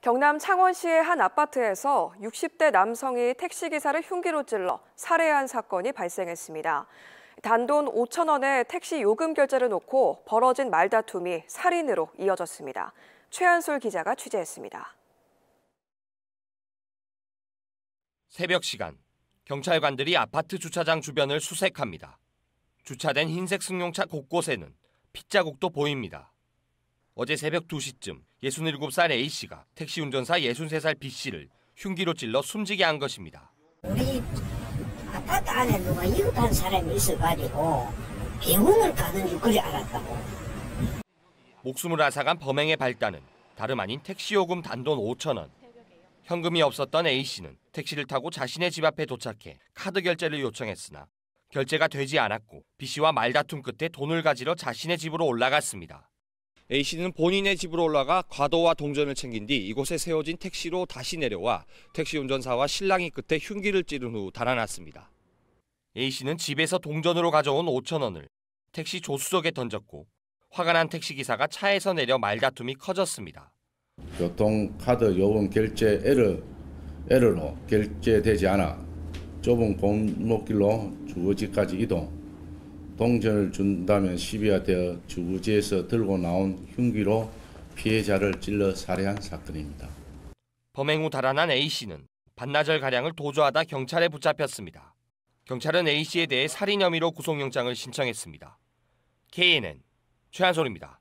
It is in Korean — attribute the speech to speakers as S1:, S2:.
S1: 경남 창원시의 한 아파트에서 60대 남성이 택시기사를 흉기로 찔러 살해한 사건이 발생했습니다. 단돈 5천 원의 택시 요금 결제를 놓고 벌어진 말다툼이 살인으로 이어졌습니다. 최한솔 기자가
S2: 취재했습니다. 새벽 시간, 경찰관들이 아파트 주차장 주변을 수색합니다. 주차된 흰색 승용차 곳곳에는 핏자국도 보입니다. 어제 새벽 2시쯤 67살 A씨가 택시 운전사 63살 B씨를 흉기로 찔러 숨지게 한 것입니다.
S3: 우리
S1: 아파트 안에 누가 이웃한 사람이 있어가지고 병원을 가는
S3: 줄거리 알았다고.
S2: 목숨을 앗아간 범행의 발단은 다름 아닌 택시 요금 단돈 5천 원. 현금이 없었던 A씨는 택시를 타고 자신의 집 앞에 도착해 카드 결제를 요청했으나 결제가 되지 않았고 B씨와 말다툼 끝에 돈을 가지러 자신의 집으로 올라갔습니다. A씨는 본인의 집으로 올라가 과도와 동전을 챙긴 뒤 이곳에 세워진 택시로 다시 내려와 택시 운전사와 실랑이 끝에 흉기를 찌른 후 달아났습니다. A씨는 집에서 동전으로 가져온 5천 원을 택시 조수석에 던졌고 화가 난 택시기사가 차에서 내려 말다툼이 커졌습니다.
S3: 교통카드 요금 결제 에러, 에러로 결제되지 않아 좁은 골목길로 주거지까지 이동 동전을 준다면 시비화되어 주부지에서 들고 나온 흉기로 피해자를 찔러 살해한 사건입니다.
S2: 범행 후 달아난 A씨는 반나절 가량을 도주하다 경찰에 붙잡혔습니다. 경찰은 A씨에 대해 살인 혐의로 구속영장을 신청했습니다. KNN 최한솔입니다.